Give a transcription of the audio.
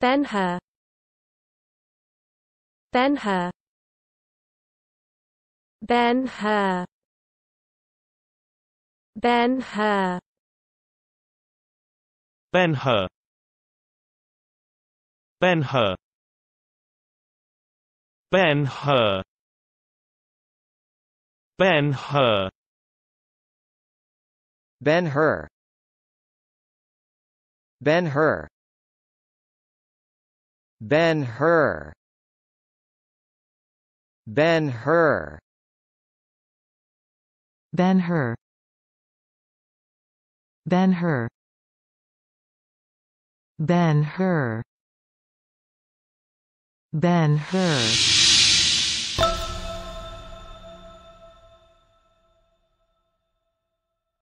Ben-Hur Ben-Hur Ben-Hur Ben-Hur Ben-Hur Ben-Hur Ben-Hur Ben-Hur Ben-Hur Ben-Hur Ben-Hur Ben-Hur Ben-Hur Ben-Hur Ben-Hur Ben-Hur